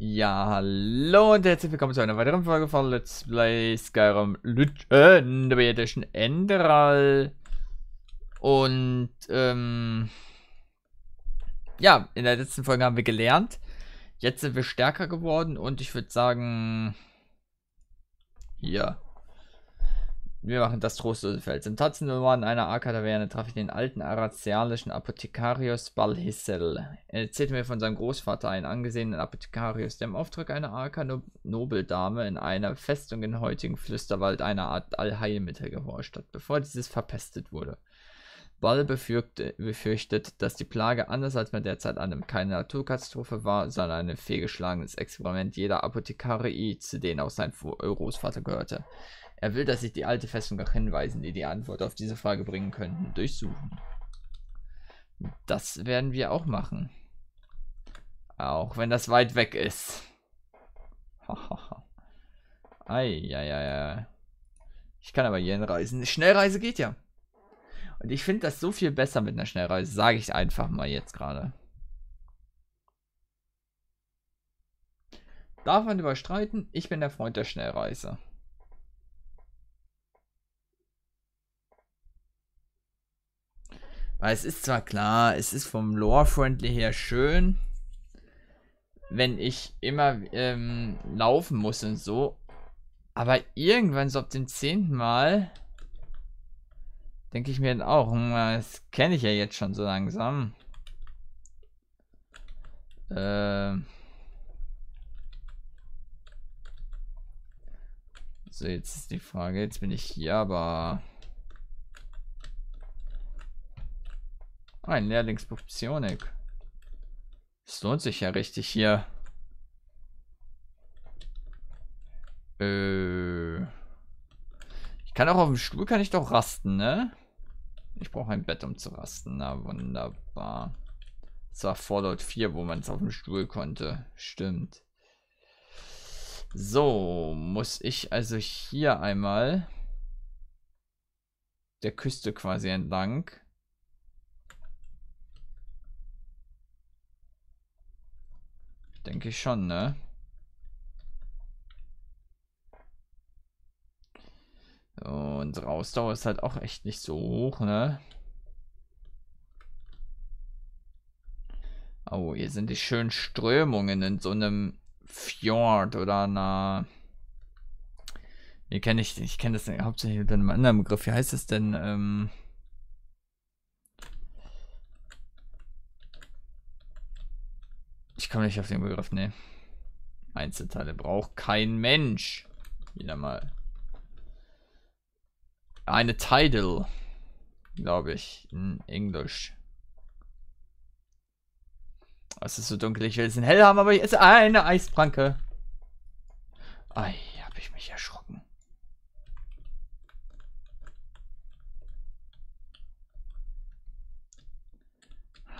Ja, hallo und herzlich willkommen zu einer weiteren Folge von Let's Play Skyrim Legendary äh, Edition Enderal. Und, ähm, ja, in der letzten Folge haben wir gelernt. Jetzt sind wir stärker geworden und ich würde sagen, hier, wir machen das trostlose Feld. Im Tatzendummer in einer Arka-Taverne traf ich den alten arazialischen Apothekarius Balhissel. Er erzählte mir von seinem Großvater, einen angesehenen Apothekarius, der im Auftrag einer Arka-Nobeldame in einer Festung in heutigen Flüsterwald einer Art Allheilmittel gehorcht hat, bevor dieses verpestet wurde. Ball befürchtet, dass die Plage, anders als man derzeit annimmt, keine Naturkatastrophe war, sondern ein fehlgeschlagenes Experiment jeder Apothekarii, zu denen auch sein Großvater gehörte. Er will, dass sich die alte Festung nach Hinweisen, die die Antwort auf diese Frage bringen könnten, durchsuchen. Das werden wir auch machen. Auch wenn das weit weg ist. Eieiei. Ich kann aber hierhin reisen. Schnellreise geht ja. Und ich finde das so viel besser mit einer Schnellreise, sage ich einfach mal jetzt gerade. Darf man überstreiten? Ich bin der Freund der Schnellreise. Weil es ist zwar klar, es ist vom Lore-Friendly her schön, wenn ich immer ähm, laufen muss und so. Aber irgendwann, so ab dem zehnten Mal, denke ich mir dann auch, hm, das kenne ich ja jetzt schon so langsam. Ähm. So, jetzt ist die Frage, jetzt bin ich hier, aber... Ah, ein Lehrlingsbuch Psionik. Es lohnt sich ja richtig hier. Äh. Ich kann auch auf dem Stuhl, kann ich doch rasten, ne? Ich brauche ein Bett, um zu rasten. Na, wunderbar. Das war Fallout 4, wo man es auf dem Stuhl konnte. Stimmt. So, muss ich also hier einmal der Küste quasi entlang. Denke ich schon, ne? unsere Ausdauer ist halt auch echt nicht so hoch, ne? Oh, hier sind die schönen Strömungen in so einem Fjord oder einer. Hier kenne ich, ich kenne das hauptsächlich mit einem anderen Begriff. Wie heißt es denn? Ähm Ich komme nicht auf den Begriff, ne. Einzelteile braucht kein Mensch. Wieder mal. Eine Tidal, glaube ich, in Englisch. Es ist so dunkel, ich will es in hell haben, aber hier ist eine Eisbranke. Ei, hab ich mich erschrocken.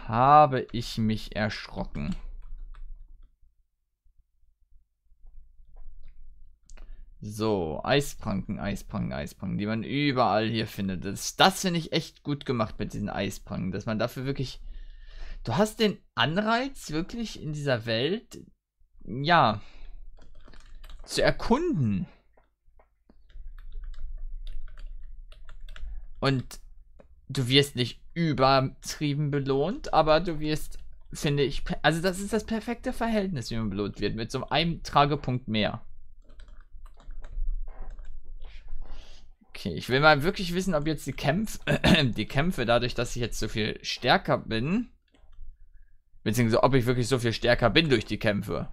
Habe ich mich erschrocken. So, Eispranken, Eispranken, Eispranken, die man überall hier findet. Das, das finde ich echt gut gemacht mit diesen Eispranken, dass man dafür wirklich... Du hast den Anreiz, wirklich in dieser Welt, ja, zu erkunden. Und du wirst nicht übertrieben belohnt, aber du wirst, finde ich, also das ist das perfekte Verhältnis, wie man belohnt wird, mit so einem Tragepunkt mehr. Okay, ich will mal wirklich wissen, ob jetzt die Kämpfe, die Kämpfe dadurch, dass ich jetzt so viel stärker bin, beziehungsweise ob ich wirklich so viel stärker bin durch die Kämpfe.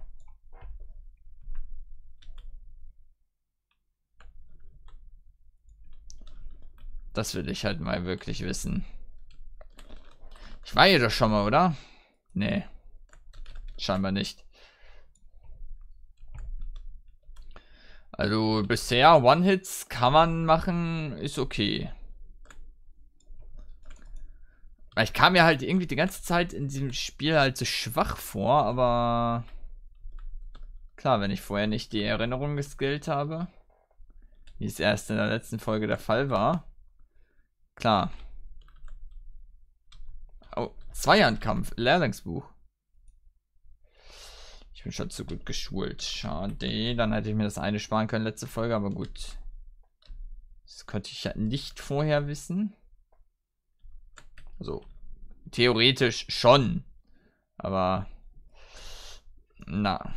Das will ich halt mal wirklich wissen. Ich war hier doch schon mal, oder? Nee. Scheinbar nicht. Also bisher One-Hits kann man machen, ist okay. Ich kam mir halt irgendwie die ganze Zeit in diesem Spiel halt so schwach vor, aber klar, wenn ich vorher nicht die Erinnerung geskillt habe, wie es erst in der letzten Folge der Fall war, klar. Oh, Zweihandkampf, Lehrlingsbuch bin schon zu gut geschult. Schade, dann hätte ich mir das eine sparen können, letzte Folge, aber gut. Das könnte ich ja nicht vorher wissen. Also, theoretisch schon. Aber, na.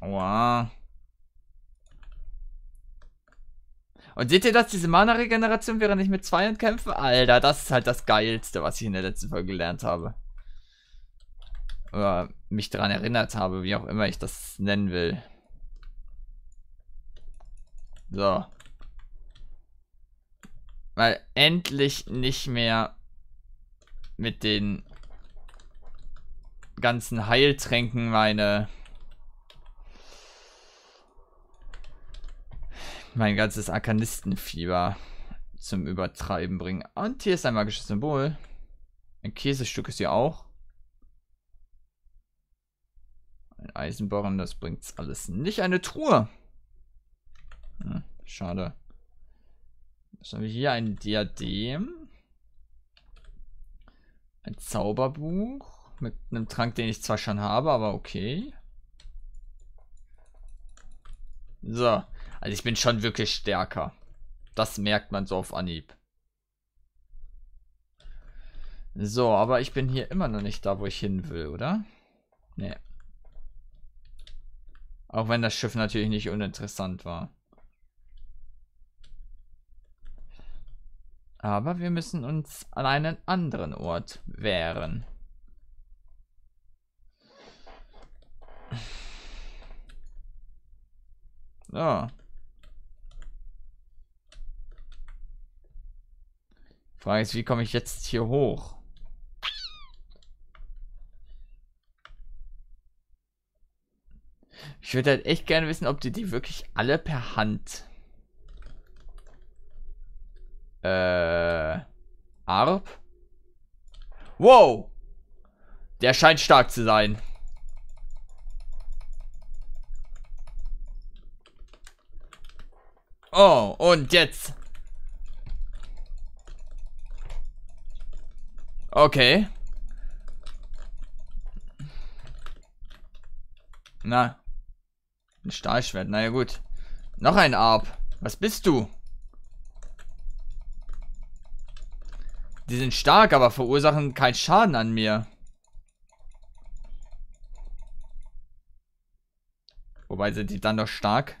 Aua. Und seht ihr das, diese Mana-Regeneration, während ich mit Zweiern kämpfe? Alter, das ist halt das Geilste, was ich in der letzten Folge gelernt habe. Aber mich daran erinnert habe, wie auch immer ich das nennen will. So. Weil endlich nicht mehr mit den ganzen Heiltränken meine mein ganzes Arkanistenfieber zum Übertreiben bringen. Und hier ist ein magisches Symbol. Ein Käsestück ist hier auch. Eisenbarren, das bringt's alles nicht. Eine Truhe. Hm, schade. Was haben wir hier? Ein Diadem. Ein Zauberbuch. Mit einem Trank, den ich zwar schon habe, aber okay. So. Also ich bin schon wirklich stärker. Das merkt man so auf Anhieb. So, aber ich bin hier immer noch nicht da, wo ich hin will, oder? Nee. Auch wenn das Schiff natürlich nicht uninteressant war. Aber wir müssen uns an einen anderen Ort wehren. So. Frage ist, wie komme ich jetzt hier hoch? Ich würde halt echt gerne wissen, ob die die wirklich alle per Hand äh. Arp? Wow! Der scheint stark zu sein. Oh, und jetzt. Okay. Na. Ein Stahlschwert, naja gut. Noch ein Arp. Was bist du? Die sind stark, aber verursachen keinen Schaden an mir. Wobei sind die dann doch stark.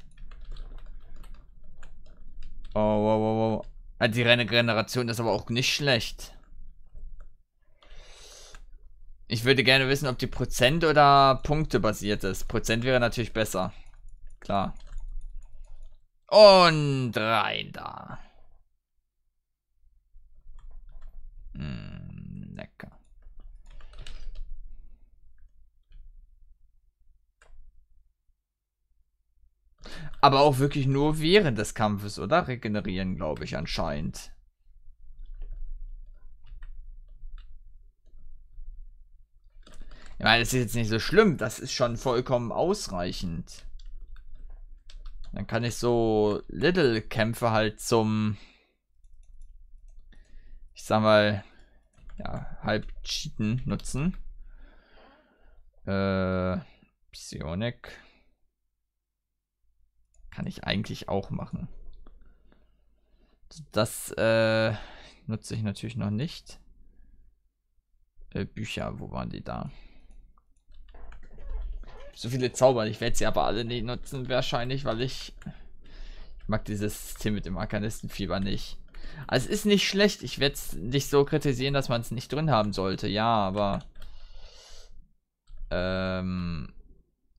Oh, wow, wow, wow. die Regeneration ist aber auch nicht schlecht. Ich würde gerne wissen, ob die Prozent- oder Punkte basiert ist. Prozent wäre natürlich besser. Klar. Und rein da. Mm, lecker. Aber auch wirklich nur während des Kampfes, oder? Regenerieren, glaube ich, anscheinend. Ich meine, das ist jetzt nicht so schlimm. Das ist schon vollkommen ausreichend. Dann kann ich so Little-Kämpfe halt zum, ich sag mal, ja, halb cheaten nutzen. Äh, Psionic. Kann ich eigentlich auch machen. Das äh, nutze ich natürlich noch nicht. Äh, Bücher, wo waren die da? So viele Zauber, ich werde sie aber alle nicht nutzen, wahrscheinlich, weil ich. Ich mag dieses System mit dem Arkanistenfieber nicht. Also es ist nicht schlecht, ich werde es nicht so kritisieren, dass man es nicht drin haben sollte, ja, aber. Ähm.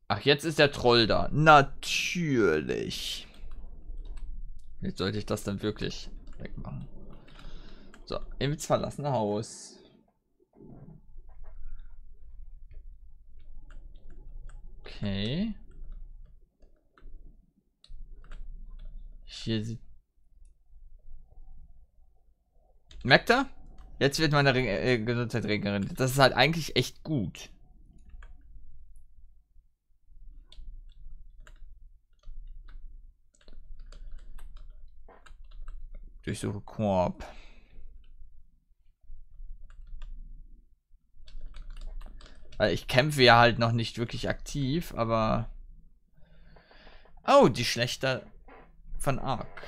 Ach, jetzt ist der Troll da. Natürlich. Jetzt sollte ich das dann wirklich wegmachen. So, ins verlassene Haus. Okay. Hier sieht... Merkt er? Jetzt wird meine Re äh, Gesundheit regeneriert. Das ist halt eigentlich echt gut. Durchsuche Korb. Weil also ich kämpfe ja halt noch nicht wirklich aktiv, aber... Oh, die Schlechter von Ark.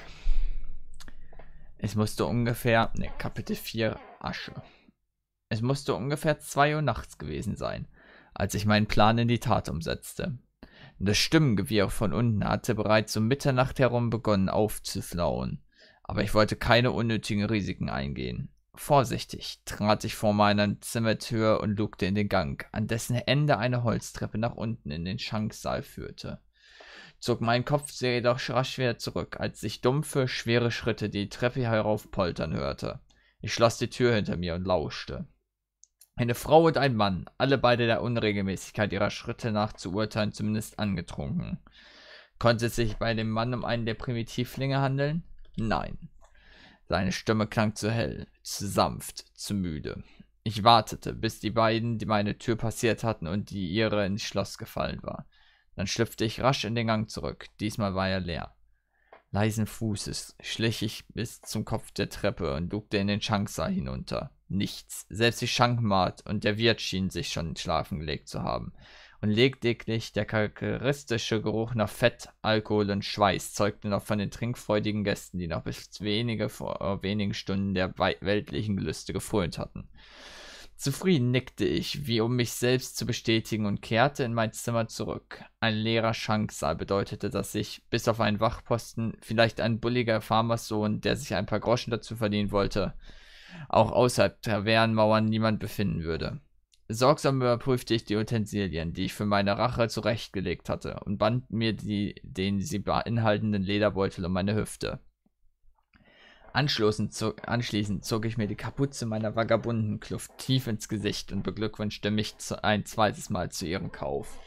Es musste ungefähr... Ne, Kapitel 4 Asche. Es musste ungefähr 2 Uhr nachts gewesen sein, als ich meinen Plan in die Tat umsetzte. Das Stimmengewirr von unten hatte bereits um Mitternacht herum begonnen aufzuflauen, aber ich wollte keine unnötigen Risiken eingehen. Vorsichtig trat ich vor meiner Zimmertür und lugte in den Gang, an dessen Ende eine Holztreppe nach unten in den Schanksaal führte. Zog meinen Kopf sehr jedoch rasch wieder zurück, als ich dumpfe, schwere Schritte die Treppe heraufpoltern hörte. Ich schloss die Tür hinter mir und lauschte. Eine Frau und ein Mann, alle beide der Unregelmäßigkeit ihrer Schritte nach zu urteilen, zumindest angetrunken. Konnte es sich bei dem Mann um einen der Primitivlinge handeln? Nein. Seine Stimme klang zu hell zu sanft, zu müde. Ich wartete, bis die beiden die meine Tür passiert hatten und die ihre ins Schloss gefallen war. Dann schlüpfte ich rasch in den Gang zurück. Diesmal war er leer. Leisen Fußes schlich ich bis zum Kopf der Treppe und lugte in den Schanksaal hinunter. Nichts. Selbst die Schankmaat und der Wirt schienen sich schon schlafen gelegt zu haben und lediglich der charakteristische Geruch nach Fett, Alkohol und Schweiß zeugte noch von den trinkfreudigen Gästen, die noch bis wenige vor äh, wenigen Stunden der weltlichen Gelüste gefrönt hatten. Zufrieden nickte ich, wie um mich selbst zu bestätigen, und kehrte in mein Zimmer zurück. Ein leerer Schanksaal bedeutete, dass ich, bis auf einen Wachposten, vielleicht ein bulliger Farmerssohn, der sich ein paar Groschen dazu verdienen wollte, auch außerhalb der Tavernenmauern niemand befinden würde. Sorgsam überprüfte ich die Utensilien, die ich für meine Rache zurechtgelegt hatte, und band mir die, den sie beinhaltenden Lederbeutel um meine Hüfte. Anschließend zog, anschließend zog ich mir die Kapuze meiner Vagabundenkluft tief ins Gesicht und beglückwünschte mich zu, ein zweites Mal zu ihrem Kauf.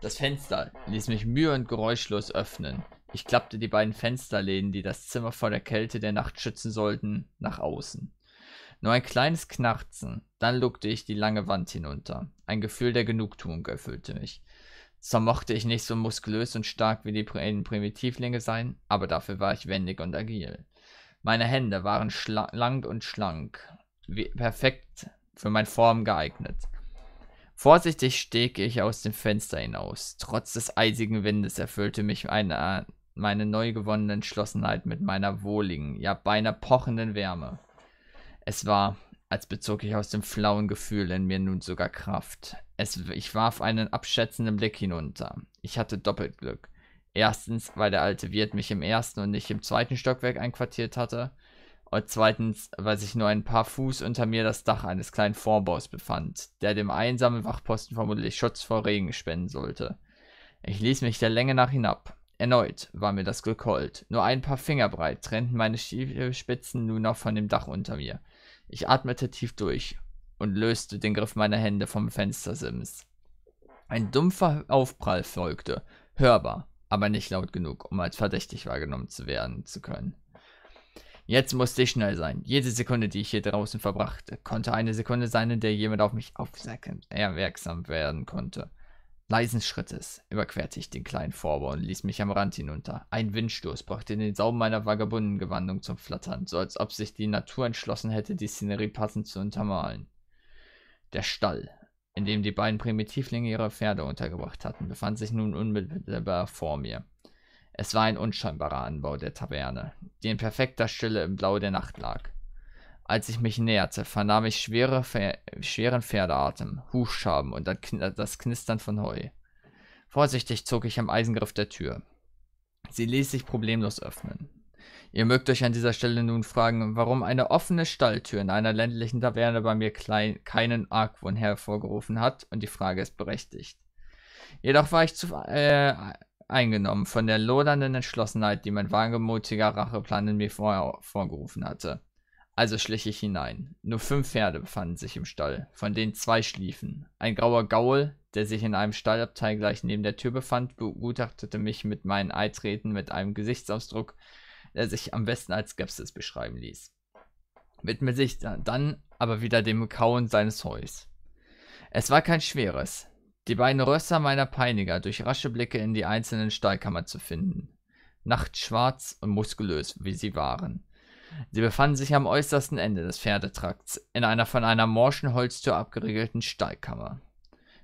Das Fenster ließ mich mühe und geräuschlos öffnen. Ich klappte die beiden Fensterläden, die das Zimmer vor der Kälte der Nacht schützen sollten, nach außen. Nur ein kleines Knarzen, dann lugte ich die lange Wand hinunter. Ein Gefühl der Genugtuung erfüllte mich. Zwar mochte ich nicht so muskulös und stark wie die Primitivlinge sein, aber dafür war ich wendig und agil. Meine Hände waren lang und schlank, perfekt für meine Form geeignet. Vorsichtig stieg ich aus dem Fenster hinaus. Trotz des eisigen Windes erfüllte mich eine, äh, meine neu gewonnene Entschlossenheit mit meiner wohligen, ja beinahe pochenden Wärme. Es war, als bezog ich aus dem flauen Gefühl in mir nun sogar Kraft. Es, ich warf einen abschätzenden Blick hinunter. Ich hatte doppelt Glück. Erstens, weil der alte Wirt mich im ersten und nicht im zweiten Stockwerk einquartiert hatte. Und zweitens, weil sich nur ein paar Fuß unter mir das Dach eines kleinen Vorbaus befand, der dem einsamen Wachposten vermutlich Schutz vor Regen spenden sollte. Ich ließ mich der Länge nach hinab. Erneut war mir das Glück hold. Nur ein paar Finger breit trennten meine Spitzen nun noch von dem Dach unter mir. Ich atmete tief durch und löste den Griff meiner Hände vom Fenstersims. Ein dumpfer Aufprall folgte, hörbar, aber nicht laut genug, um als verdächtig wahrgenommen zu werden zu können. Jetzt musste ich schnell sein. Jede Sekunde, die ich hier draußen verbrachte, konnte eine Sekunde sein, in der jemand auf mich aufmerksam werden konnte. Leisen Schrittes überquerte ich den kleinen Vorbau und ließ mich am Rand hinunter. Ein Windstoß brachte den Saum meiner Vagabundengewandung zum Flattern, so als ob sich die Natur entschlossen hätte, die Szenerie passend zu untermalen. Der Stall, in dem die beiden Primitivlinge ihre Pferde untergebracht hatten, befand sich nun unmittelbar vor mir. Es war ein unscheinbarer Anbau der Taverne, die in perfekter Stille im Blau der Nacht lag. Als ich mich näherte, vernahm ich schwere, schweren Pferdeatem, Hufschaben und das Knistern von Heu. Vorsichtig zog ich am Eisengriff der Tür. Sie ließ sich problemlos öffnen. Ihr mögt euch an dieser Stelle nun fragen, warum eine offene Stalltür in einer ländlichen Taverne bei mir klein, keinen Argwohn hervorgerufen hat, und die Frage ist berechtigt. Jedoch war ich zu, äh, eingenommen von der lodernden Entschlossenheit, die mein wagemutiger Racheplan in mir vorher vorgerufen hatte. Also schlich ich hinein. Nur fünf Pferde befanden sich im Stall, von denen zwei schliefen. Ein grauer Gaul, der sich in einem Stallabteil gleich neben der Tür befand, begutachtete mich mit meinen Eitreten mit einem Gesichtsausdruck, der sich am besten als Skepsis beschreiben ließ. Widmete sich dann aber wieder dem Kauen seines Heus. Es war kein schweres. Die beiden Rösser meiner Peiniger durch rasche Blicke in die einzelnen Stallkammern zu finden. Nachtschwarz und muskulös, wie sie waren. Sie befanden sich am äußersten Ende des Pferdetrakts, in einer von einer morschen Holztür abgeriegelten Stallkammer.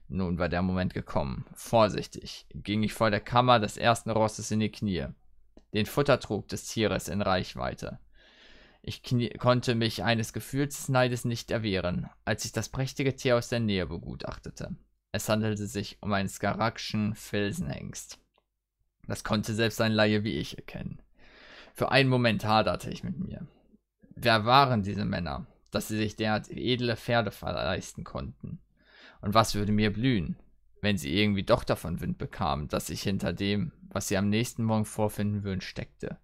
Nun war der Moment gekommen. Vorsichtig ging ich vor der Kammer des ersten Rosses in die Knie, den Futtertrug des Tieres in Reichweite. Ich konnte mich eines Gefühls des Neides nicht erwehren, als ich das prächtige Tier aus der Nähe begutachtete. Es handelte sich um einen skarakschen Felsenhengst. Das konnte selbst ein Laie wie ich erkennen. Für einen Moment haderte ich mit mir. Wer waren diese Männer, dass sie sich derart edle Pferde verleisten konnten? Und was würde mir blühen, wenn sie irgendwie doch davon Wind bekamen, dass ich hinter dem, was sie am nächsten Morgen vorfinden würden, steckte?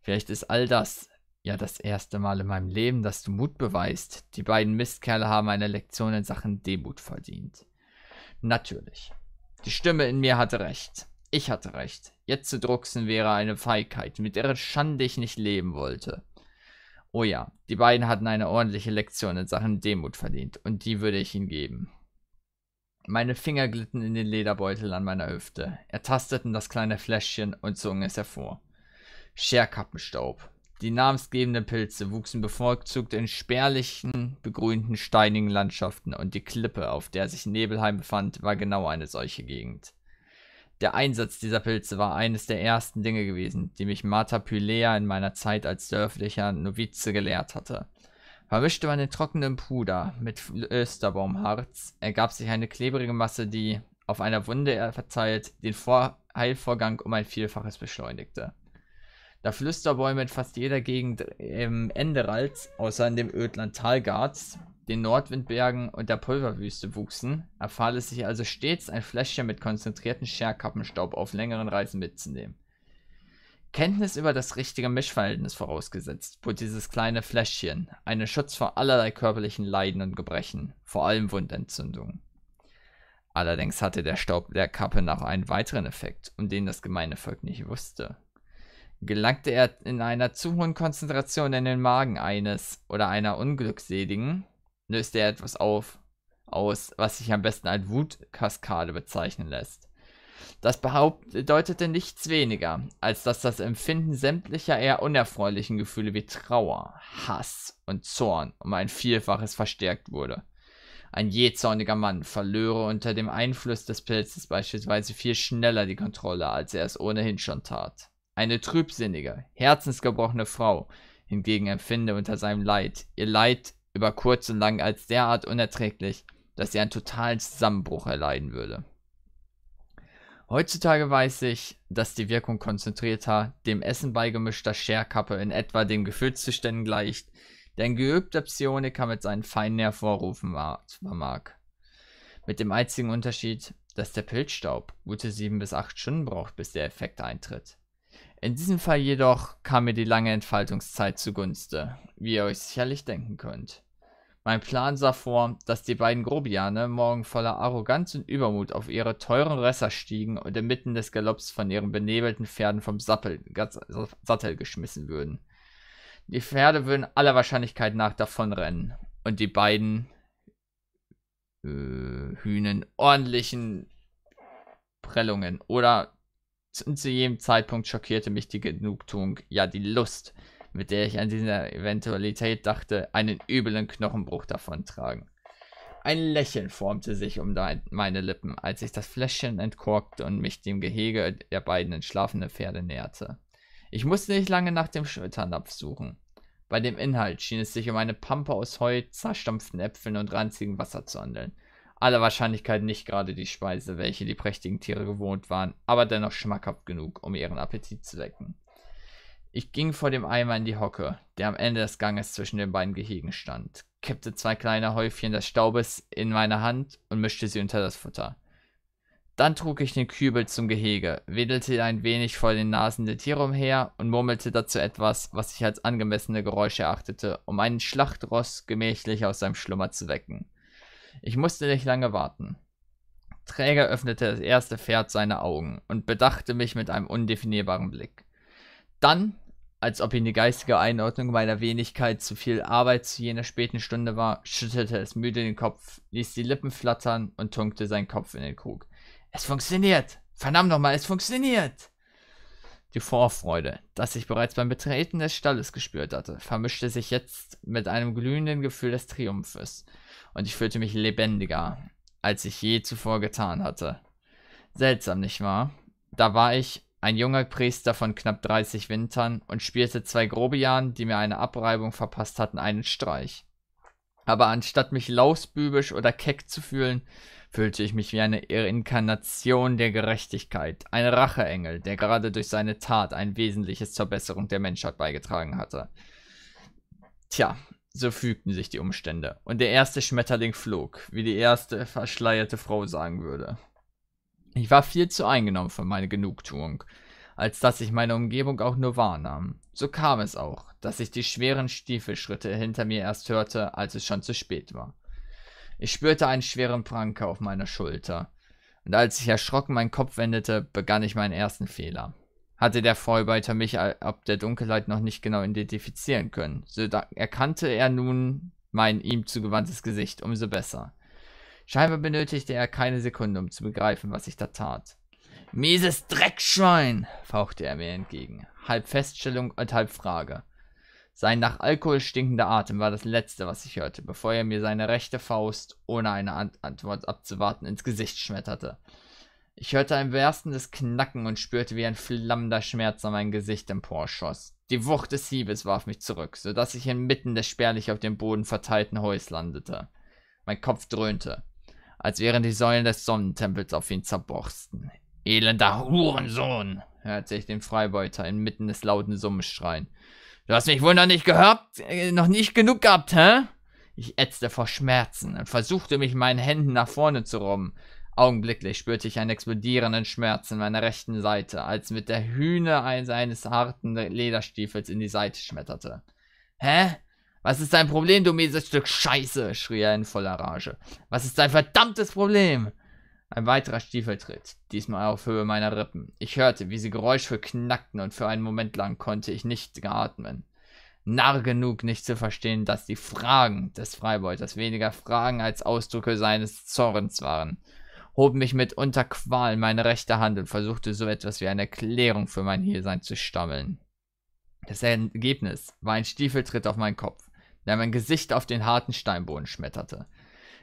Vielleicht ist all das ja das erste Mal in meinem Leben, dass du Mut beweist. Die beiden Mistkerle haben eine Lektion in Sachen Demut verdient. Natürlich. Die Stimme in mir hatte recht. Ich hatte recht. Jetzt zu drucksen wäre eine Feigheit, mit deren Schande ich nicht leben wollte. Oh ja, die beiden hatten eine ordentliche Lektion in Sachen Demut verdient, und die würde ich ihnen geben. Meine Finger glitten in den Lederbeutel an meiner Hüfte, ertasteten das kleine Fläschchen und zogen es hervor. Scherkappenstaub. Die namensgebenden Pilze wuchsen bevorzugt in spärlichen, begrünten, steinigen Landschaften, und die Klippe, auf der sich Nebelheim befand, war genau eine solche Gegend. Der Einsatz dieser Pilze war eines der ersten Dinge gewesen, die mich Martha Pylea in meiner Zeit als dörflicher Novize gelehrt hatte. Vermischte man den trockenen Puder mit Flösterbaumharz, ergab sich eine klebrige Masse, die, auf einer Wunde verteilt, den Vor Heilvorgang um ein Vielfaches beschleunigte. Da Flüsterbäume in fast jeder Gegend im ähm, Enderalz, außer in dem Ödland Talgards, den Nordwindbergen und der Pulverwüste wuchsen, erfahre es sich also stets, ein Fläschchen mit konzentrierten Scherkappenstaub auf längeren Reisen mitzunehmen. Kenntnis über das richtige Mischverhältnis vorausgesetzt, bot dieses kleine Fläschchen einen Schutz vor allerlei körperlichen Leiden und Gebrechen, vor allem Wundentzündungen. Allerdings hatte der Staub der Kappe noch einen weiteren Effekt, um den das gemeine Volk nicht wusste. Gelangte er in einer zu hohen Konzentration in den Magen eines oder einer Unglückseligen, löst er etwas auf, aus, was sich am besten als Wutkaskade bezeichnen lässt. Das bedeutete nichts weniger, als dass das Empfinden sämtlicher eher unerfreulichen Gefühle wie Trauer, Hass und Zorn um ein Vielfaches verstärkt wurde. Ein jähzorniger Mann verlöre unter dem Einfluss des Pilzes beispielsweise viel schneller die Kontrolle, als er es ohnehin schon tat. Eine trübsinnige, herzensgebrochene Frau hingegen empfinde unter seinem Leid ihr Leid über kurz und lang als derart unerträglich, dass sie einen totalen Zusammenbruch erleiden würde. Heutzutage weiß ich, dass die Wirkung konzentrierter, dem Essen beigemischter Scherkappe in etwa den Gefühlszuständen gleicht, der ein geübter Psioniker mit seinen Feinen hervorrufen vermag. Mit dem einzigen Unterschied, dass der Pilzstaub gute sieben bis acht Stunden braucht, bis der Effekt eintritt. In diesem Fall jedoch kam mir die lange Entfaltungszeit zugunsten, wie ihr euch sicherlich denken könnt. Mein Plan sah vor, dass die beiden Grobiane morgen voller Arroganz und Übermut auf ihre teuren Resser stiegen und inmitten des Galopps von ihren benebelten Pferden vom Sappel, Sattel geschmissen würden. Die Pferde würden aller Wahrscheinlichkeit nach davonrennen und die beiden äh, Hühnen ordentlichen Prellungen oder und zu jedem Zeitpunkt schockierte mich die Genugtuung, ja die Lust, mit der ich an dieser Eventualität dachte, einen übelen Knochenbruch davontragen. Ein Lächeln formte sich um meine Lippen, als ich das Fläschchen entkorkte und mich dem Gehege der beiden entschlafenen Pferde näherte. Ich musste nicht lange nach dem Schulternapf suchen. Bei dem Inhalt schien es sich um eine Pampe aus Heu, zerstampften Äpfeln und ranzigem Wasser zu handeln aller Wahrscheinlichkeit nicht gerade die Speise, welche die prächtigen Tiere gewohnt waren, aber dennoch schmackhaft genug, um ihren Appetit zu wecken. Ich ging vor dem Eimer in die Hocke, der am Ende des Ganges zwischen den beiden Gehegen stand, kippte zwei kleine Häufchen des Staubes in meine Hand und mischte sie unter das Futter. Dann trug ich den Kübel zum Gehege, wedelte ein wenig vor den Nasen der Tiere umher und murmelte dazu etwas, was ich als angemessene Geräusche erachtete, um einen Schlachtross gemächlich aus seinem Schlummer zu wecken. Ich musste nicht lange warten. Träger öffnete das erste Pferd seine Augen und bedachte mich mit einem undefinierbaren Blick. Dann, als ob ihm die geistige Einordnung meiner Wenigkeit zu viel Arbeit zu jener späten Stunde war, schüttelte es müde den Kopf, ließ die Lippen flattern und tunkte seinen Kopf in den Krug. Es funktioniert! Verdammt nochmal, es funktioniert! Die Vorfreude, das ich bereits beim Betreten des Stalles gespürt hatte, vermischte sich jetzt mit einem glühenden Gefühl des Triumphes und ich fühlte mich lebendiger, als ich je zuvor getan hatte. Seltsam, nicht wahr? Da war ich, ein junger Priester von knapp 30 Wintern, und spielte zwei Grobian, die mir eine Abreibung verpasst hatten, einen Streich. Aber anstatt mich lausbübisch oder keck zu fühlen, fühlte ich mich wie eine Inkarnation der Gerechtigkeit, ein Racheengel, der gerade durch seine Tat ein Wesentliches zur Besserung der Menschheit beigetragen hatte. Tja, so fügten sich die Umstände, und der erste Schmetterling flog, wie die erste verschleierte Frau sagen würde. Ich war viel zu eingenommen von meiner Genugtuung, als dass ich meine Umgebung auch nur wahrnahm. So kam es auch, dass ich die schweren Stiefelschritte hinter mir erst hörte, als es schon zu spät war. Ich spürte einen schweren Pranker auf meiner Schulter, und als ich erschrocken meinen Kopf wendete, begann ich meinen ersten Fehler hatte der Vorarbeiter mich ab äh, der Dunkelheit noch nicht genau identifizieren können. So erkannte er nun mein ihm zugewandtes Gesicht, umso besser. Scheinbar benötigte er keine Sekunde, um zu begreifen, was ich da tat. Mieses Dreckschwein, fauchte er mir entgegen, halb Feststellung und halb Frage. Sein nach Alkohol stinkender Atem war das Letzte, was ich hörte, bevor er mir seine rechte Faust, ohne eine Antwort abzuwarten, ins Gesicht schmetterte. Ich hörte ein berstendes Knacken und spürte, wie ein flammender Schmerz an mein Gesicht emporschoss. Die Wucht des Hiebes warf mich zurück, sodass ich inmitten des spärlich auf dem Boden verteilten Heus landete. Mein Kopf dröhnte, als wären die Säulen des Sonnentempels auf ihn zerborsten. Elender Hurensohn! hörte ich den Freibeuter inmitten des lauten Summens schreien. Du hast mich wohl noch nicht gehört, äh, noch nicht genug gehabt, hä? Ich ätzte vor Schmerzen und versuchte mich meinen Händen nach vorne zu robben, Augenblicklich spürte ich einen explodierenden Schmerz in meiner rechten Seite, als mit der Hühne eines harten Lederstiefels in die Seite schmetterte. Hä? Was ist dein Problem, du mieses Stück Scheiße? schrie er in voller Rage. Was ist dein verdammtes Problem? Ein weiterer Stiefeltritt, diesmal auf Höhe meiner Rippen. Ich hörte, wie sie geräuschvoll knackten und für einen Moment lang konnte ich nicht atmen. Narr genug, nicht zu verstehen, dass die Fragen des Freibeuters weniger Fragen als Ausdrücke seines Zorns waren hob mich mit unter Qualen meine rechte Hand und versuchte so etwas wie eine Erklärung für mein Hiersein zu stammeln. Das Ergebnis war ein Stiefeltritt auf meinen Kopf, der mein Gesicht auf den harten Steinboden schmetterte.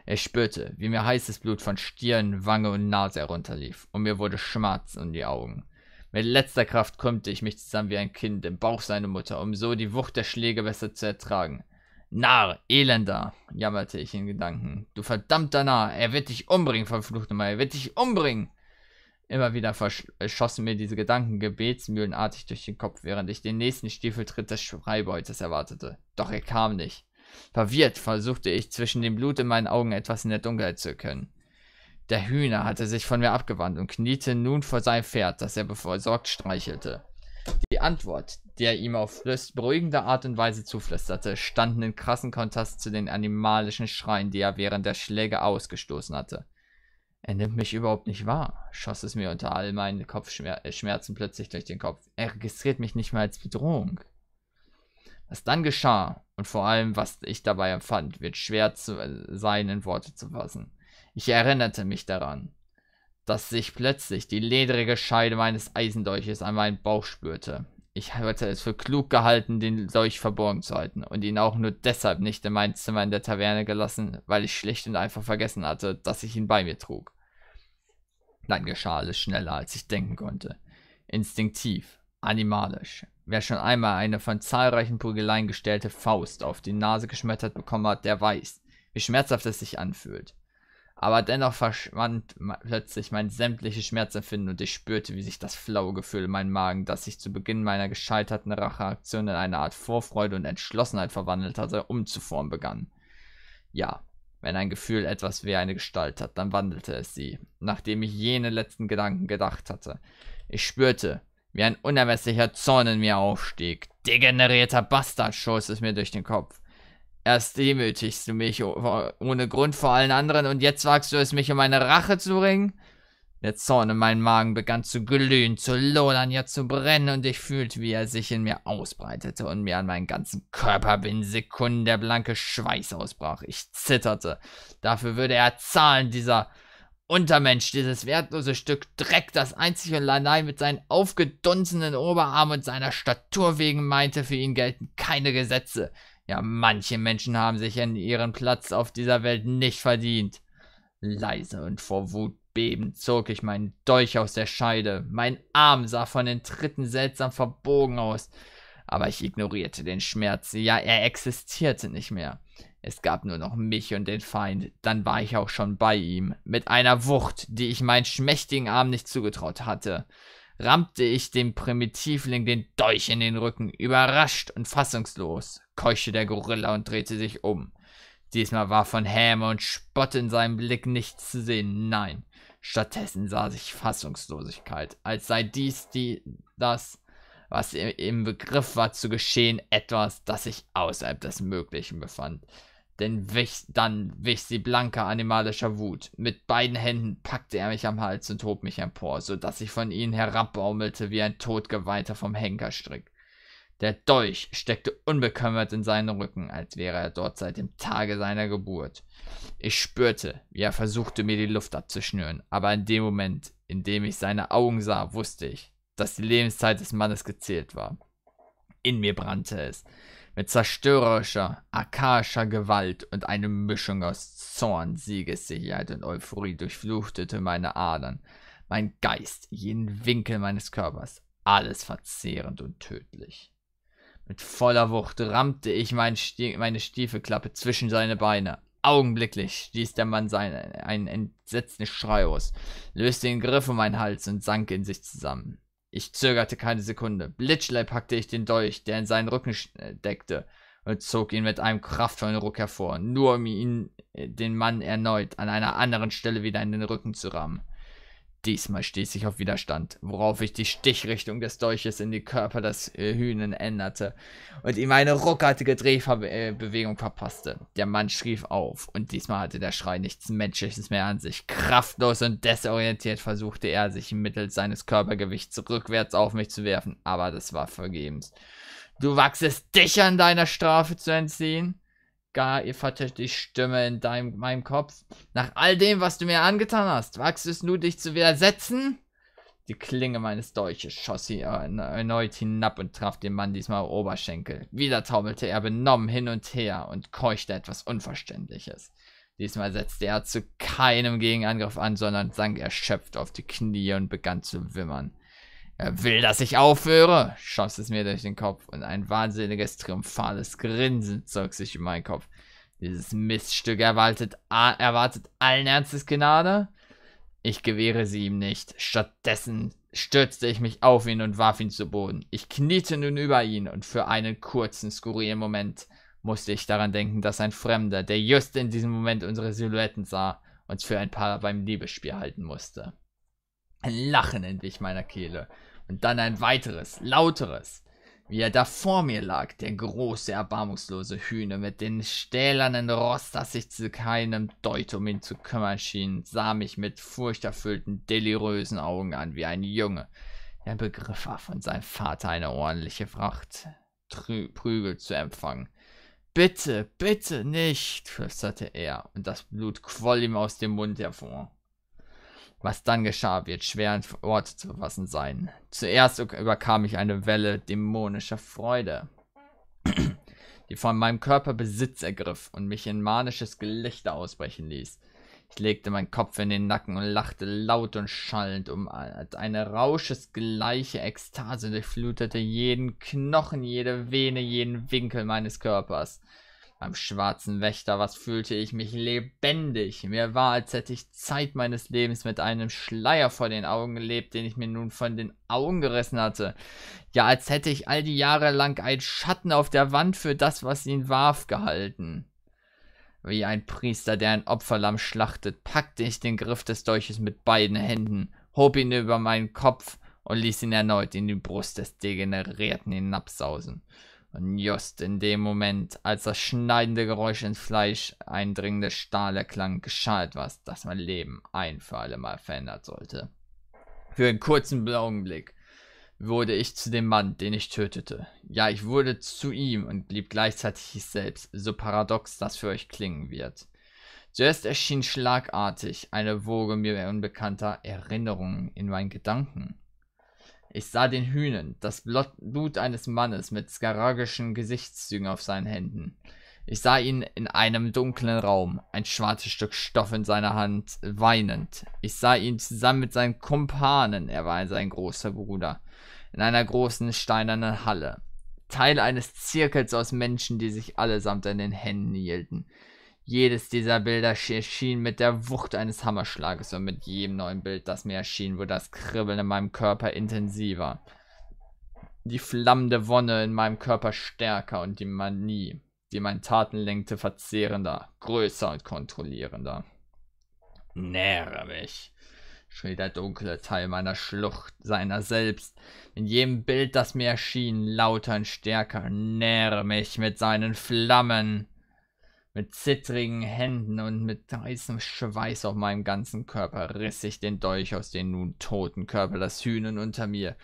Ich spürte, wie mir heißes Blut von Stirn, Wange und Nase herunterlief, und mir wurde Schmerz um die Augen. Mit letzter Kraft krümmte ich mich zusammen wie ein Kind im Bauch seiner Mutter, um so die Wucht der Schläge besser zu ertragen. Narr, Elender, jammerte ich in Gedanken. Du verdammter Narr, er wird dich umbringen, verfluchte Mal, er wird dich umbringen. Immer wieder schossen mir diese Gedanken gebetsmühlenartig durch den Kopf, während ich den nächsten Stiefeltritt des Schreibeutes erwartete. Doch er kam nicht. Verwirrt versuchte ich zwischen dem Blut in meinen Augen etwas in der Dunkelheit zu erkennen. Der Hühner hatte sich von mir abgewandt und kniete nun vor sein Pferd, das er bevorsorgt streichelte. Die Antwort, die er ihm auf beruhigende Art und Weise zuflüsterte, standen in krassen Kontrast zu den animalischen Schreien, die er während der Schläge ausgestoßen hatte. Er nimmt mich überhaupt nicht wahr, schoss es mir unter all meinen Kopfschmerzen äh, plötzlich durch den Kopf. Er registriert mich nicht mehr als Bedrohung. Was dann geschah und vor allem, was ich dabei empfand, wird schwer zu äh, sein, in Worte zu fassen. Ich erinnerte mich daran, dass sich plötzlich die ledrige Scheide meines Eisendolches an meinen Bauch spürte. Ich hatte es für klug gehalten, den Dolch verborgen zu halten und ihn auch nur deshalb nicht in mein Zimmer in der Taverne gelassen, weil ich schlicht und einfach vergessen hatte, dass ich ihn bei mir trug. Dann geschah alles schneller, als ich denken konnte. Instinktiv, animalisch. Wer schon einmal eine von zahlreichen Prügeleien gestellte Faust auf die Nase geschmettert bekommen hat, der weiß, wie schmerzhaft es sich anfühlt aber dennoch verschwand plötzlich mein sämtliches Schmerzempfinden und ich spürte, wie sich das flaue Gefühl in meinem Magen, das sich zu Beginn meiner gescheiterten Racheaktion in eine Art Vorfreude und Entschlossenheit verwandelt hatte, umzuformen begann. Ja, wenn ein Gefühl etwas wie eine Gestalt hat, dann wandelte es sie, nachdem ich jene letzten Gedanken gedacht hatte. Ich spürte, wie ein unermesslicher Zorn in mir aufstieg. Degenerierter Bastard schoss es mir durch den Kopf. Erst demütigst du mich ohne Grund vor allen anderen und jetzt wagst du es, mich um meine Rache zu bringen? Der Zorn in meinem Magen begann zu glühen, zu lodern, ja zu brennen und ich fühlte, wie er sich in mir ausbreitete und mir an meinen ganzen Körper binnen Sekunden der blanke Schweiß ausbrach. Ich zitterte. Dafür würde er zahlen, dieser Untermensch, dieses wertlose Stück Dreck, das einzig und allein mit seinen aufgedunsenen Oberarmen und seiner Statur wegen meinte, für ihn gelten keine Gesetze. Ja, manche Menschen haben sich ihren Platz auf dieser Welt nicht verdient. Leise und vor Wut bebend zog ich meinen Dolch aus der Scheide. Mein Arm sah von den Tritten seltsam verbogen aus. Aber ich ignorierte den Schmerz. Ja, er existierte nicht mehr. Es gab nur noch mich und den Feind. Dann war ich auch schon bei ihm. Mit einer Wucht, die ich meinen schmächtigen Arm nicht zugetraut hatte, rammte ich dem Primitivling den Dolch in den Rücken, überrascht und fassungslos keuchte der Gorilla und drehte sich um. Diesmal war von Häme und Spott in seinem Blick nichts zu sehen, nein. Stattdessen sah sich Fassungslosigkeit, als sei dies die, das, was im Begriff war zu geschehen, etwas, das sich außerhalb des Möglichen befand. Denn wich, dann wich sie blanker animalischer Wut. Mit beiden Händen packte er mich am Hals und hob mich empor, so dass ich von ihnen herabbaumelte wie ein Todgeweihter vom Henkerstrick. Der Dolch steckte unbekümmert in seinen Rücken, als wäre er dort seit dem Tage seiner Geburt. Ich spürte, wie er versuchte, mir die Luft abzuschnüren, aber in dem Moment, in dem ich seine Augen sah, wusste ich, dass die Lebenszeit des Mannes gezählt war. In mir brannte es. Mit zerstörerischer, archaischer Gewalt und einer Mischung aus Zorn, Siegessicherheit und Euphorie durchfluchtete meine Adern, mein Geist, jeden Winkel meines Körpers, alles verzehrend und tödlich. Mit voller Wucht rammte ich mein Stie meine Stiefelklappe zwischen seine Beine. Augenblicklich stieß der Mann seinen, einen entsetzten Schrei aus, löste den Griff um meinen Hals und sank in sich zusammen. Ich zögerte keine Sekunde. Blitzschnell packte ich den Dolch, der in seinen Rücken äh, deckte, und zog ihn mit einem kraftvollen Ruck hervor, nur um ihn äh, den Mann erneut an einer anderen Stelle wieder in den Rücken zu rammen. Diesmal stieß ich auf Widerstand, worauf ich die Stichrichtung des Dolches in den Körper des äh, Hühnen änderte und ihm eine ruckartige Drehbewegung äh, verpasste. Der Mann schrie auf, und diesmal hatte der Schrei nichts Menschliches mehr an sich. Kraftlos und desorientiert versuchte er, sich mittels seines Körpergewichts rückwärts auf mich zu werfen, aber das war vergebens. Du wachsest dich an deiner Strafe zu entziehen? gar erfatte die Stimme in deinem, meinem Kopf. Nach all dem, was du mir angetan hast, wagst du es nur, dich zu widersetzen? Die Klinge meines Dolches schoss sie erneut hinab und traf den Mann diesmal Oberschenkel. Wieder taumelte er benommen hin und her und keuchte etwas Unverständliches. Diesmal setzte er zu keinem Gegenangriff an, sondern sank erschöpft auf die Knie und begann zu wimmern. Er will, dass ich aufhöre, schoss es mir durch den Kopf und ein wahnsinniges, triumphales Grinsen zog sich in meinen Kopf. Dieses Miststück erwartet, erwartet allen Ernstes Gnade? Ich gewähre sie ihm nicht. Stattdessen stürzte ich mich auf ihn und warf ihn zu Boden. Ich kniete nun über ihn und für einen kurzen, skurrilen Moment musste ich daran denken, dass ein Fremder, der just in diesem Moment unsere Silhouetten sah, uns für ein Paar beim Liebesspiel halten musste. Ein Lachen entwich meiner Kehle und dann ein weiteres, lauteres, wie er da vor mir lag, der große, erbarmungslose Hühne mit dem stählernen Ross, das sich zu keinem Deut um ihn zu kümmern schien, sah mich mit furchterfüllten, delirösen Augen an, wie ein Junge. Er begriff war von seinem Vater eine ordentliche Fracht, Prügel zu empfangen. Bitte, bitte nicht, flüsterte er, und das Blut quoll ihm aus dem Mund hervor. Was dann geschah, wird schwer in Ort zu fassen sein. Zuerst überkam ich eine Welle dämonischer Freude, die von meinem Körper Besitz ergriff und mich in manisches Gelächter ausbrechen ließ. Ich legte meinen Kopf in den Nacken und lachte laut und schallend um. Eine rauschesgleiche Ekstase durchflutete jeden Knochen, jede Vene, jeden Winkel meines Körpers. Beim schwarzen Wächter, was fühlte ich mich lebendig. Mir war, als hätte ich Zeit meines Lebens mit einem Schleier vor den Augen gelebt, den ich mir nun von den Augen gerissen hatte. Ja, als hätte ich all die Jahre lang einen Schatten auf der Wand für das, was ihn warf, gehalten. Wie ein Priester, der ein Opferlamm schlachtet, packte ich den Griff des Dolches mit beiden Händen, hob ihn über meinen Kopf und ließ ihn erneut in die Brust des Degenerierten hinabsausen. Und just in dem Moment, als das schneidende Geräusch ins Fleisch eindringende Stahl erklang, geschah etwas, das mein Leben ein für alle Mal verändert sollte. Für einen kurzen Augenblick wurde ich zu dem Mann, den ich tötete. Ja, ich wurde zu ihm und blieb gleichzeitig ich selbst, so paradox das für euch klingen wird. Zuerst erschien schlagartig eine Woge mir unbekannter Erinnerungen in meinen Gedanken. Ich sah den Hühnen, das Blut eines Mannes mit skaragischen Gesichtszügen auf seinen Händen. Ich sah ihn in einem dunklen Raum, ein schwarzes Stück Stoff in seiner Hand, weinend. Ich sah ihn zusammen mit seinen Kumpanen, er war sein großer Bruder, in einer großen steinernen Halle. Teil eines Zirkels aus Menschen, die sich allesamt an den Händen hielten. Jedes dieser Bilder erschien mit der Wucht eines Hammerschlages und mit jedem neuen Bild, das mir erschien, wurde das Kribbeln in meinem Körper intensiver, die flammende Wonne in meinem Körper stärker und die Manie, die mein Taten lenkte, verzehrender, größer und kontrollierender. Nähere mich, schrie der dunkle Teil meiner Schlucht seiner selbst, in jedem Bild, das mir erschien, lauter und stärker, nähere mich mit seinen Flammen. Mit zittrigen Händen und mit heißem Schweiß auf meinem ganzen Körper riss ich den Dolch aus den nun toten Körper des Hühnen unter mir,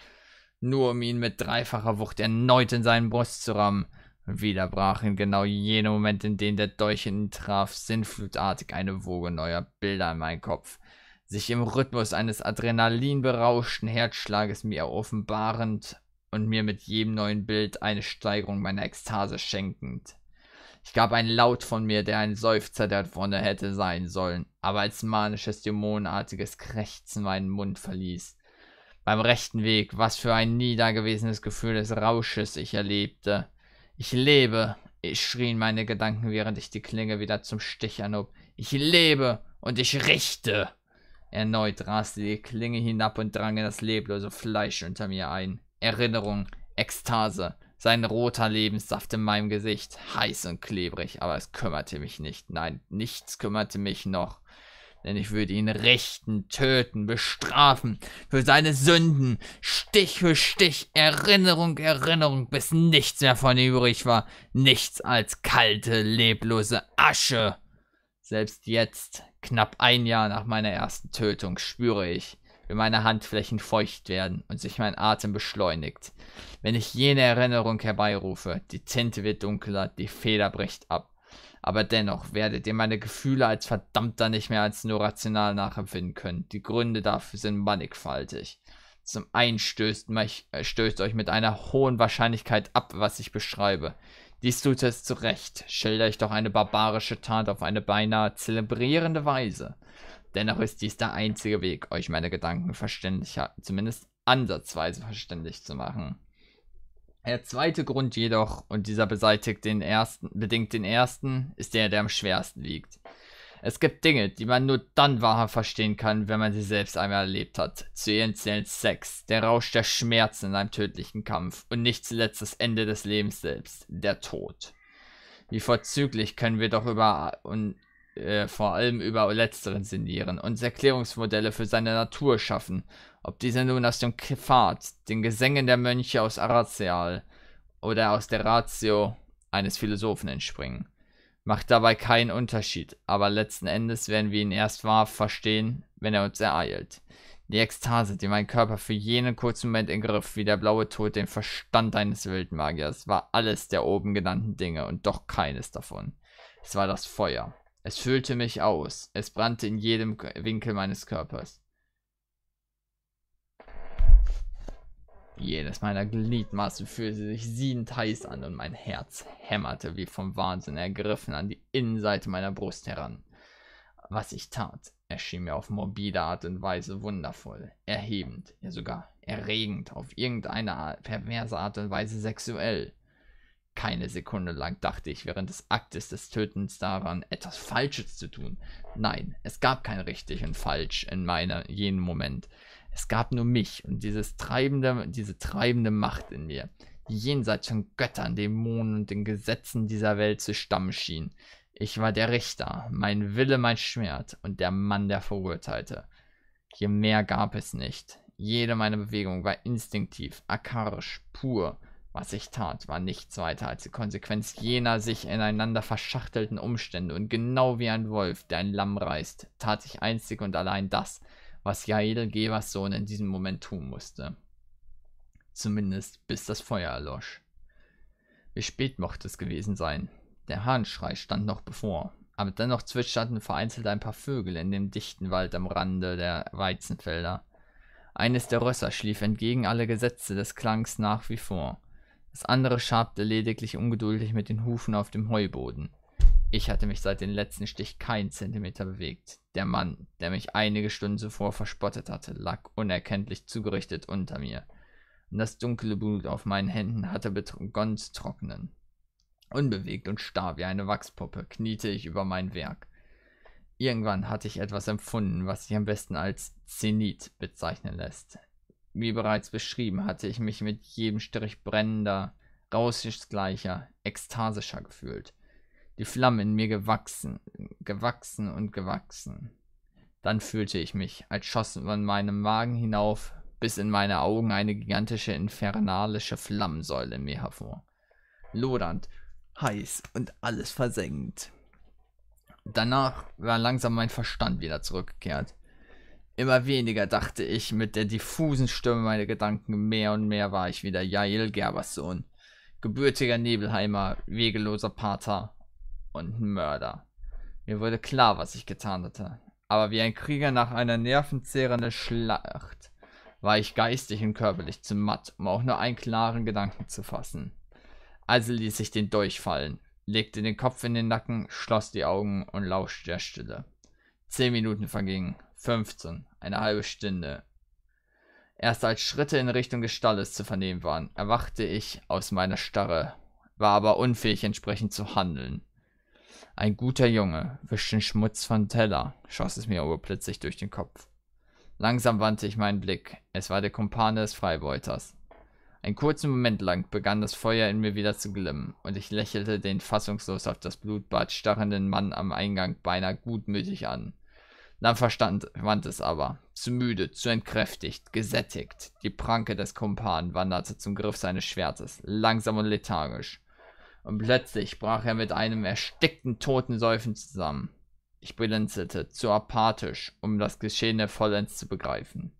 nur um ihn mit dreifacher Wucht erneut in seinen Brust zu rammen. wieder brach in genau jenem Moment, in dem der Dolch ihn traf, sinnflutartig eine Woge neuer Bilder in meinen Kopf, sich im Rhythmus eines adrenalinberauschten Herzschlages mir offenbarend und mir mit jedem neuen Bild eine Steigerung meiner Ekstase schenkend. Ich gab einen Laut von mir, der ein Seufzer der Wonne hätte sein sollen, aber als manisches, dämonenartiges Krächzen meinen Mund verließ. Beim rechten Weg, was für ein niedergewesenes Gefühl des Rausches ich erlebte. Ich lebe, ich schrie in meine Gedanken, während ich die Klinge wieder zum Stich erhob. Ich lebe und ich richte. Erneut raste die Klinge hinab und drang in das leblose Fleisch unter mir ein. Erinnerung, Ekstase, sein roter Lebenssaft in meinem Gesicht, heiß und klebrig, aber es kümmerte mich nicht. Nein, nichts kümmerte mich noch. Denn ich würde ihn richten, töten, bestrafen für seine Sünden, Stich für Stich, Erinnerung, Erinnerung, bis nichts mehr von ihm übrig war. Nichts als kalte, leblose Asche. Selbst jetzt, knapp ein Jahr nach meiner ersten Tötung, spüre ich, wenn meine Handflächen feucht werden und sich mein Atem beschleunigt. Wenn ich jene Erinnerung herbeirufe, die Tinte wird dunkler, die Feder bricht ab. Aber dennoch werdet ihr meine Gefühle als verdammter nicht mehr als nur rational nachempfinden können. Die Gründe dafür sind mannigfaltig. Zum einen stößt, mich, äh, stößt euch mit einer hohen Wahrscheinlichkeit ab, was ich beschreibe. Dies tut es zu Recht, schilder ich doch eine barbarische Tat auf eine beinahe zelebrierende Weise. Dennoch ist dies der einzige Weg, euch meine Gedanken verständlich, zumindest ansatzweise verständlich zu machen. Der zweite Grund jedoch, und dieser beseitigt den ersten, bedingt den ersten, ist der, der am schwersten liegt. Es gibt Dinge, die man nur dann wahrhaft verstehen kann, wenn man sie selbst einmal erlebt hat. Zu ihren zählen Sex, der Rausch der Schmerzen in einem tödlichen Kampf und nicht zuletzt das Ende des Lebens selbst, der Tod. Wie vorzüglich können wir doch über, und äh, vor allem über letzteren sinnieren und Erklärungsmodelle für seine Natur schaffen, ob diese nun aus dem Kefat, den Gesängen der Mönche aus Arazial oder aus der Ratio eines Philosophen entspringen. Macht dabei keinen Unterschied, aber letzten Endes werden wir ihn erst wahr verstehen, wenn er uns ereilt. Die Ekstase, die mein Körper für jenen kurzen Moment ergriff, wie der blaue Tod den Verstand eines Wildmagiers, war alles der oben genannten Dinge und doch keines davon. Es war das Feuer. Es füllte mich aus. Es brannte in jedem Winkel meines Körpers. Jedes meiner Gliedmaßen fühlte sich siedend heiß an und mein Herz hämmerte wie vom Wahnsinn ergriffen an die Innenseite meiner Brust heran. Was ich tat, erschien mir auf morbide Art und Weise wundervoll, erhebend, ja sogar erregend, auf irgendeine perverse Art und Weise sexuell. Keine Sekunde lang dachte ich während des Aktes des Tötens daran, etwas Falsches zu tun. Nein, es gab kein richtig und falsch in meiner jenem Moment. Es gab nur mich und dieses treibende, diese treibende Macht in mir, die jenseits von Göttern, Dämonen und den Gesetzen dieser Welt zu stammen schien. Ich war der Richter, mein Wille mein Schwert und der Mann, der verurteilte. Je mehr gab es nicht. Jede meiner Bewegung war instinktiv, akarisch, pur. Was ich tat, war nichts weiter als die Konsequenz jener sich ineinander verschachtelten Umstände, und genau wie ein Wolf, der ein Lamm reißt, tat ich einzig und allein das, was Jael Gebers Sohn in diesem Moment tun musste. Zumindest bis das Feuer erlosch. Wie spät mochte es gewesen sein? Der Hahnschrei stand noch bevor, aber dennoch zwitscherten vereinzelt ein paar Vögel in dem dichten Wald am Rande der Weizenfelder. Eines der Rösser schlief entgegen alle Gesetze des Klangs nach wie vor das andere schabte lediglich ungeduldig mit den Hufen auf dem Heuboden. Ich hatte mich seit dem letzten Stich keinen Zentimeter bewegt. Der Mann, der mich einige Stunden zuvor verspottet hatte, lag unerkenntlich zugerichtet unter mir. Und das dunkle Blut auf meinen Händen hatte begonnen zu trocknen. Unbewegt und starr wie eine Wachspuppe kniete ich über mein Werk. Irgendwann hatte ich etwas empfunden, was sich am besten als Zenit bezeichnen lässt. Wie bereits beschrieben, hatte ich mich mit jedem Strich brennender, rauschgleicher, ekstasischer gefühlt. Die Flamme in mir gewachsen, gewachsen und gewachsen. Dann fühlte ich mich, als schossen von meinem Magen hinauf, bis in meine Augen eine gigantische infernalische Flammensäule in mir hervor. Lodernd, heiß und alles versenkt. Danach war langsam mein Verstand wieder zurückgekehrt. Immer weniger dachte ich, mit der diffusen Stimme meiner Gedanken mehr und mehr war ich wieder Jael Gerbers Sohn. Gebürtiger Nebelheimer, wegeloser Pater und Mörder. Mir wurde klar, was ich getan hatte. Aber wie ein Krieger nach einer nervenzehrenden Schlacht war ich geistig und körperlich zu matt, um auch nur einen klaren Gedanken zu fassen. Also ließ ich den Dolch fallen, legte den Kopf in den Nacken, schloss die Augen und lauschte der Stille. Zehn Minuten vergingen. 15, eine halbe Stunde. Erst als Schritte in Richtung des Stalles zu vernehmen waren, erwachte ich aus meiner Starre, war aber unfähig entsprechend zu handeln. Ein guter Junge wischte Schmutz von Teller, schoss es mir urplötzlich durch den Kopf. Langsam wandte ich meinen Blick. Es war der Kumpane des Freibeuters. Einen kurzen Moment lang begann das Feuer in mir wieder zu glimmen, und ich lächelte den fassungslos auf das Blutbad starrenden Mann am Eingang beinahe gutmütig an. Dann verstand Wand es aber, zu müde, zu entkräftigt, gesättigt. Die Pranke des Kumpan wanderte zum Griff seines Schwertes, langsam und lethargisch. Und plötzlich brach er mit einem erstickten toten Seufen zusammen. Ich blinzelte, zu apathisch, um das Geschehene vollends zu begreifen.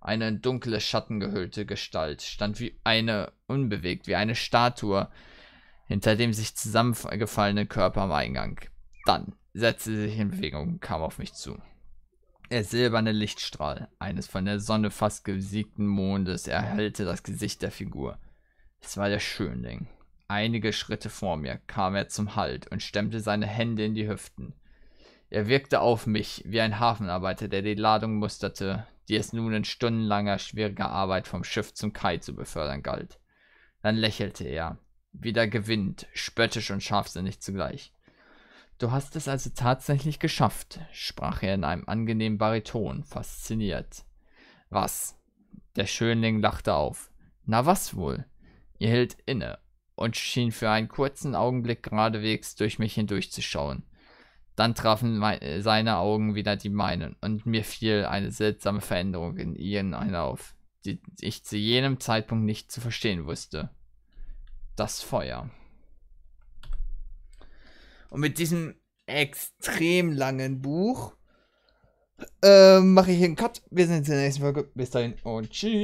Eine in dunkle Schatten gehüllte Gestalt stand wie eine, unbewegt, wie eine Statue, hinter dem sich zusammengefallenen Körper am Eingang. Dann setzte sie sich in Bewegung und kam auf mich zu. Der silberne Lichtstrahl eines von der Sonne fast gesiegten Mondes erhellte das Gesicht der Figur. Es war der Schönling. Einige Schritte vor mir kam er zum Halt und stemmte seine Hände in die Hüften. Er wirkte auf mich wie ein Hafenarbeiter, der die Ladung musterte, die es nun in stundenlanger, schwieriger Arbeit vom Schiff zum Kai zu befördern galt. Dann lächelte er, wieder gewinnt, spöttisch und scharfsinnig zugleich. Du hast es also tatsächlich geschafft, sprach er in einem angenehmen Bariton, fasziniert. Was? Der Schönling lachte auf. Na was wohl? Ihr hielt inne und schien für einen kurzen Augenblick geradewegs durch mich hindurchzuschauen. Dann trafen äh, seine Augen wieder die meinen, und mir fiel eine seltsame Veränderung in ihren ein auf, die ich zu jenem Zeitpunkt nicht zu verstehen wusste. Das Feuer. Und mit diesem extrem langen Buch ähm, mache ich hier einen Cut. Wir sehen uns in der nächsten Folge. Bis dahin und tschüss.